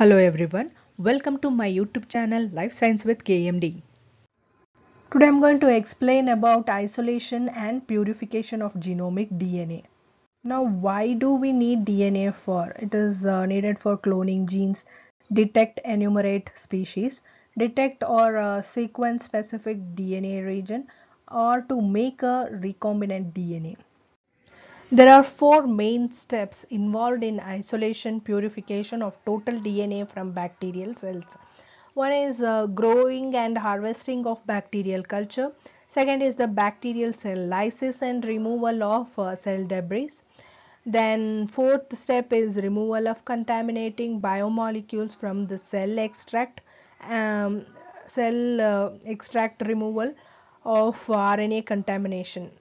Hello everyone, welcome to my YouTube channel Life Science with KMD. Today I'm going to explain about isolation and purification of genomic DNA. Now why do we need DNA for? It is uh, needed for cloning genes, detect enumerate species, detect or uh, sequence specific DNA region or to make a recombinant DNA. There are four main steps involved in isolation purification of total DNA from bacterial cells. One is uh, growing and harvesting of bacterial culture. Second is the bacterial cell lysis and removal of uh, cell debris. Then fourth step is removal of contaminating biomolecules from the cell extract, um, cell uh, extract removal of RNA contamination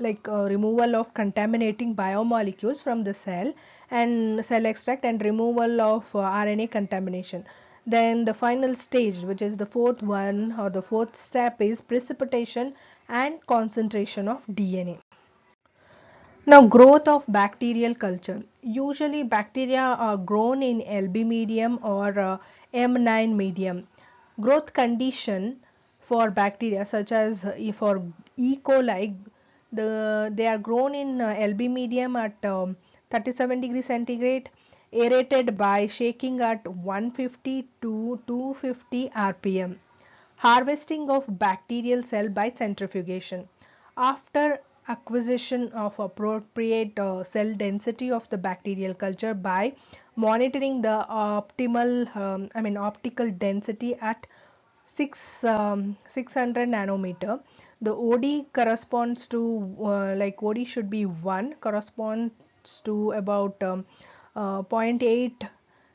like uh, removal of contaminating biomolecules from the cell and cell extract and removal of uh, RNA contamination. Then the final stage which is the fourth one or the fourth step is precipitation and concentration of DNA. Now growth of bacterial culture. Usually bacteria are grown in LB medium or uh, M9 medium. Growth condition for bacteria such as uh, for E. coli the, they are grown in uh, LB medium at um, 37 degree centigrade aerated by shaking at 150 to 250 rpm. Harvesting of bacterial cell by centrifugation. After acquisition of appropriate uh, cell density of the bacterial culture by monitoring the optimal um, I mean optical density at 6 um, 600 nanometer the OD corresponds to uh, like OD should be 1 corresponds to about um, uh, 0.8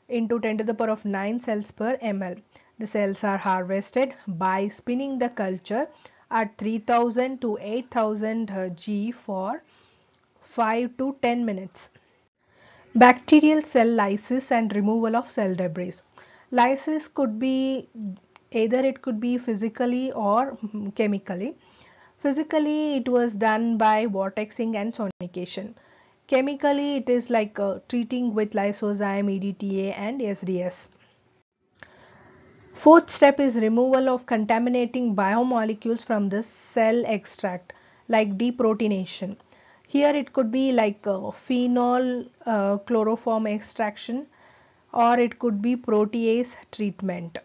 into 10 to the power of 9 cells per ml the cells are harvested by spinning the culture at 3000 to 8000 G for 5 to 10 minutes bacterial cell lysis and removal of cell debris lysis could be either it could be physically or mm, chemically. Physically, it was done by vortexing and sonication. Chemically, it is like uh, treating with lysozyme, EDTA, and SDS. Fourth step is removal of contaminating biomolecules from the cell extract, like deproteination. Here, it could be like uh, phenol uh, chloroform extraction, or it could be protease treatment.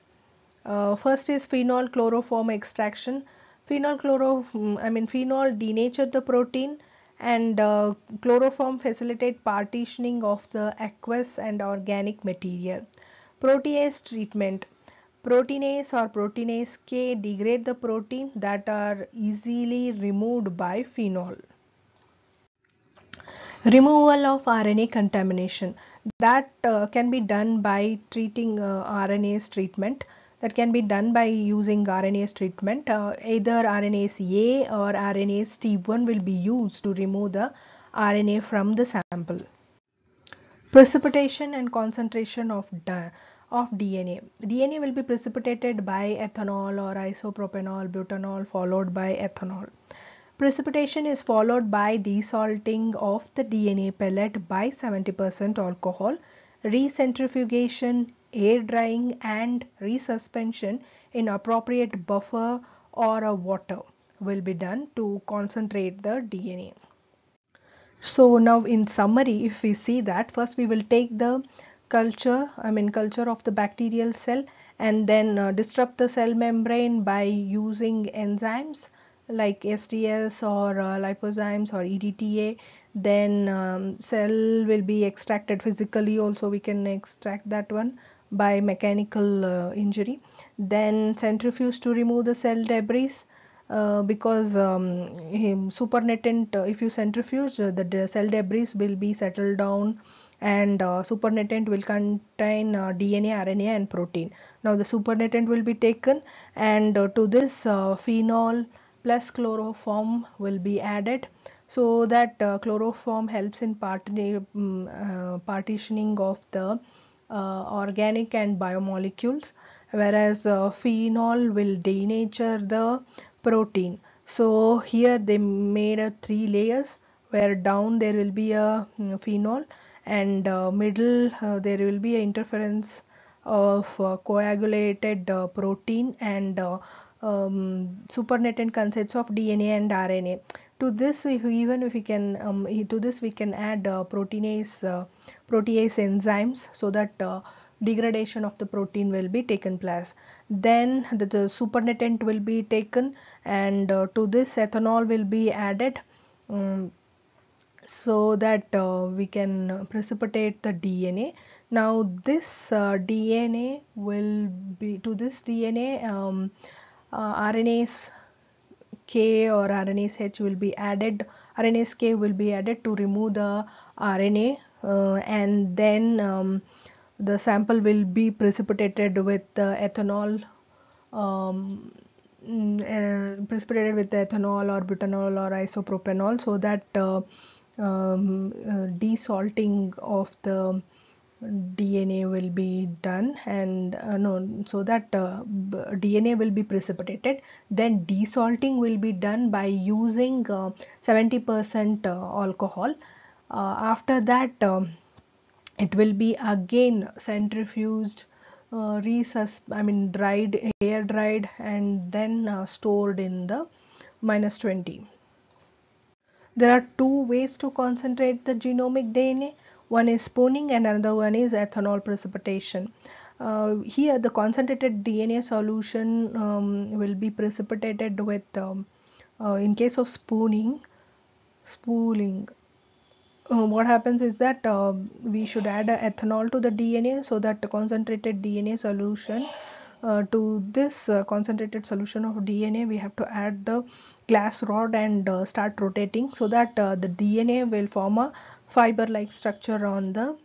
Uh, first is phenol chloroform extraction. Phenol chloro, mm, I mean phenol denatured the protein and uh, chloroform facilitate partitioning of the aqueous and organic material. Protease treatment. Proteinase or proteinase K degrade the protein that are easily removed by phenol. Removal of RNA contamination. That uh, can be done by treating uh, treatment that can be done by using RNase treatment. Uh, either RNase A or RNase T1 will be used to remove the RNA from the sample. Precipitation and concentration of of DNA. DNA will be precipitated by ethanol or isopropanol, butanol followed by ethanol. Precipitation is followed by desalting of the DNA pellet by 70% alcohol, recentrifugation air drying and resuspension in appropriate buffer or a water will be done to concentrate the DNA. So now in summary if we see that first we will take the culture I mean culture of the bacterial cell and then uh, disrupt the cell membrane by using enzymes like SDS or uh, lipozymes or EDTA then um, cell will be extracted physically also we can extract that one by mechanical uh, injury then centrifuge to remove the cell debris uh, because um, supernatant uh, if you centrifuge uh, the cell debris will be settled down and uh, supernatant will contain uh, DNA RNA and protein now the supernatant will be taken and to this phenol plus chloroform will be added so that chloroform helps in part mm, partitioning of the uh, organic and biomolecules whereas uh, phenol will denature the protein so here they made a three layers where down there will be a mm, phenol and uh, middle uh, there will be an interference of uh, coagulated uh, protein and um, supernatant concepts of DNA and RNA to this even if we can um, to this we can add uh, proteinase uh, protease enzymes so that uh, degradation of the protein will be taken place then the, the supernatant will be taken and uh, to this ethanol will be added um, so that uh, we can precipitate the DNA now this uh, DNA will be to this DNA um, RNAs K or RNase H will be added, RNase K will be added to remove the RNA uh, and then um, the sample will be precipitated with uh, ethanol um, mm, uh, precipitated with ethanol or butanol or isopropanol so that uh, um, uh, desalting of the DNA will be done and uh, no, so that uh, DNA will be precipitated. Then desalting will be done by using 70% uh, uh, alcohol. Uh, after that, um, it will be again centrifuged, uh, resus I mean dried, air dried, and then stored in the minus 20. There are two ways to concentrate the genomic DNA one is spooning and another one is ethanol precipitation uh, here the concentrated DNA solution um, will be precipitated with um, uh, in case of spooning spooling uh, what happens is that uh, we should add ethanol to the DNA so that the concentrated DNA solution uh, to this uh, concentrated solution of DNA we have to add the glass rod and uh, start rotating so that uh, the DNA will form a fiber like structure on the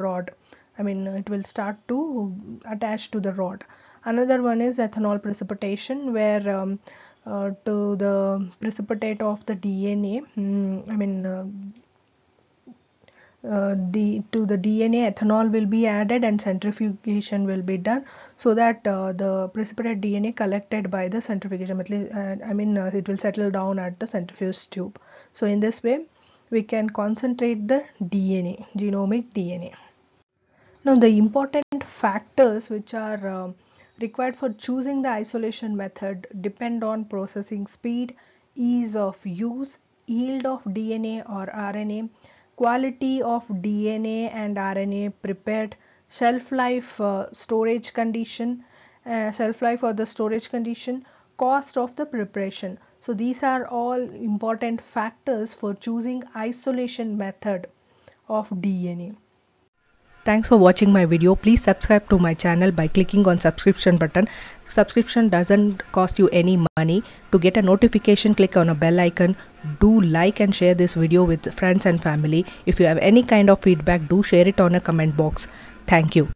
rod I mean it will start to attach to the rod another one is ethanol precipitation where um, uh, to the precipitate of the DNA mm, I mean the uh, to the DNA ethanol will be added and centrifugation will be done so that uh, the precipitate DNA collected by the centrifugation uh, I mean uh, it will settle down at the centrifuge tube so in this way we can concentrate the DNA genomic DNA now the important factors which are uh, required for choosing the isolation method depend on processing speed ease of use yield of DNA or RNA quality of DNA and RNA prepared shelf life uh, storage condition uh, shelf life or the storage condition cost of the preparation so these are all important factors for choosing isolation method of DNA thanks for watching my video please subscribe to my channel by clicking on subscription button subscription doesn't cost you any money to get a notification click on a bell icon do like and share this video with friends and family if you have any kind of feedback do share it on a comment box thank you